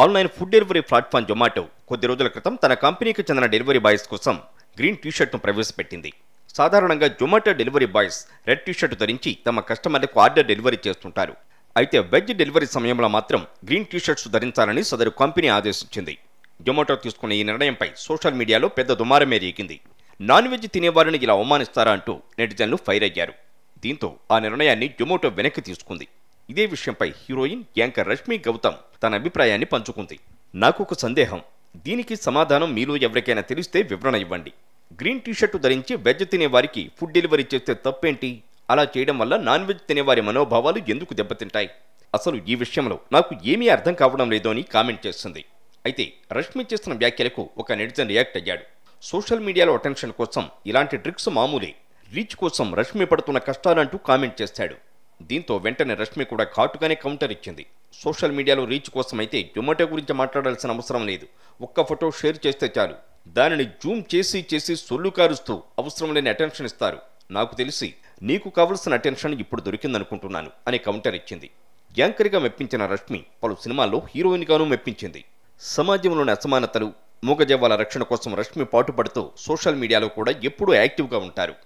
online food delivery platform Zomato కొద్ది రోజుల క్రితం తన కంపెనీకి చెందిన డెలివరీ బాయ్స్ కోసం గ్రీన్ టీషర్ట్ను ప్రవేశపెట్టింది సాధారణంగా Zomato delivery boys red T shirt ధరించి తమ కస్టమర్లకు ఆర్డర్ డెలివరీ చేస్తుంటారు అయితే వెజ్ డెలివరీ సమయంలో మాత్రం గ్రీన్ టీషర్ట్స్ ధరించాలని సదరు కంపెనీ ఆదేశించింది జొమాటో తీసుకున్న ఈ నిర్ణయంపై సోషల్ మీడియాలో పెద్ద దుమారమే రేగింది నాన్ వెజ్ తినేవారిని ఇలా అవమానిస్తారా అంటూ నెటిజన్లు ఫైర్ అయ్యారు దీంతో ఆ నిర్ణయాన్ని జొమాటో వెనక్కి తీసుకుంది ఇదే విషయంపై హీరోయిన్ యాంకర్ రష్మి గౌతమ్ తన అభిప్రాయాన్ని పంచుకుంది నాకు ఒక సందేహం దీనికి సమాధానం మీలో ఎవరికైనా తెలిస్తే వివరణ ఇవ్వండి గ్రీన్ టీషర్టు ధరించి వెజ్ తినేవారికి ఫుడ్ డెలివరీ చేస్తే తప్పేంటి అలా చేయడం వల్ల నాన్ వెజ్ తినేవారి మనోభావాలు ఎందుకు దెబ్బతింటాయి అసలు ఈ విషయంలో నాకు ఏమీ అర్థం కావడం లేదో అని కామెంట్ చేస్తుంది అయితే రష్మి చేసిన వ్యాఖ్యలకు ఒక నెటిజన్ రియాక్ట్ అయ్యాడు సోషల్ మీడియాలో అటెన్షన్ కోసం ఇలాంటి ట్రిక్స్ మామూలే రీచ్ కోసం రష్మి పడుతున్న కష్టాలంటూ కామెంట్ చేశాడు దీంతో వెంటనే రష్మి కూడా ఘాటుగానే కౌంటర్ ఇచ్చింది సోషల్ మీడియాలో రీచ్ కోసమైతే జొమాటో గురించి మాట్లాడాల్సిన అవసరం లేదు ఒక్క ఫోటో షేర్ చేస్తే చాలు దానిని జూమ్ చేసి చేసి సొల్లు కారుస్తూ అవసరం లేని అటెన్షన్ ఇస్తారు నాకు తెలిసి నీకు కావలసిన అటెన్షన్ ఇప్పుడు దొరికిందనుకుంటున్నాను అని కౌంటర్ ఇచ్చింది యాంకర్గా మెప్పించిన రష్మి పలు సినిమాల్లో హీరోయిన్గానూ మెప్పించింది సమాజంలోని అసమానతలు మూగజవాల రక్షణ కోసం రష్మి పాటుపడుతూ సోషల్ మీడియాలో కూడా ఎప్పుడూ యాక్టివ్గా ఉంటారు